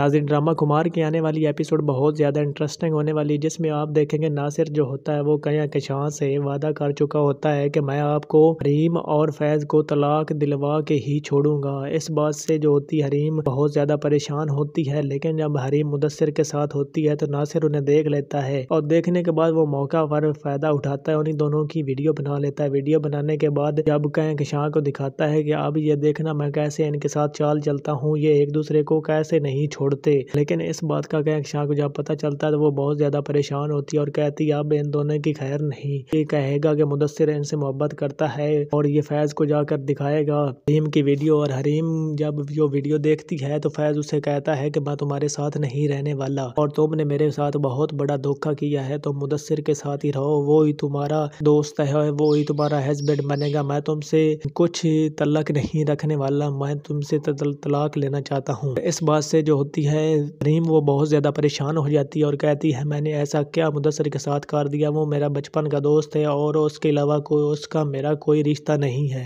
नाजिन drama Kumar की आने वाली एपिसोड बहुत ज़्यादा इंटरेस्टिंग होने वाली है जिसमें आप देखेंगे नासिर जो होता है वो कया कशां से वादा कर चुका होता है कि मैं आपको हरीम और फैज़ को तलाक दिलवा के ही छोड़ूंगा इस बात से जो होती हरीम बहुत ज़्यादा परेशान होती है लेकिन जब हरीम मुदसर के साथ होती है तो नासिर उन्हें देख लेता है और देखने के बाद वो मौका पर फ़ायदा उठाता है उन्हीं दोनों की वीडियो बना लेता है वीडियो बनाने के बाद जब कया कशां को दिखाता है कि अब ये देखना मैं कैसे इनके साथ चाल चलता हूँ ये एक दूसरे को कैसे नहीं छोड़ छोड़ते लेकिन इस बात का कह शाह को जब पता चलता है तो वो बहुत ज़्यादा परेशान होती है और कहती है अब इन दोनों की खैर नहीं ये कहेगा कि मुदसर इनसे मोहब्बत करता है और ये फैज़ को जाकर दिखाएगा हरीम की वीडियो और हरीम जब जो वीडियो देखती है तो फैज़ उसे कहता है कि मैं तुम्हारे साथ नहीं रहने वाला और तुमने मेरे साथ बहुत बड़ा धोखा किया है तो मुदसर के साथ ही रहो वो ही तुम्हारा दोस्त है वो ही तुम्हारा हस्बैंड बनेगा मैं तुमसे कुछ तलक नहीं रखने वाला मैं तुमसे तलाक लेना चाहता हूँ इस बात से जो होती होती है रहीम वो बहुत ज़्यादा परेशान हो जाती है और कहती है मैंने ऐसा क्या मुदसर के साथ कर दिया वो मेरा बचपन का दोस्त है और उसके अलावा कोई उसका मेरा कोई रिश्ता नहीं है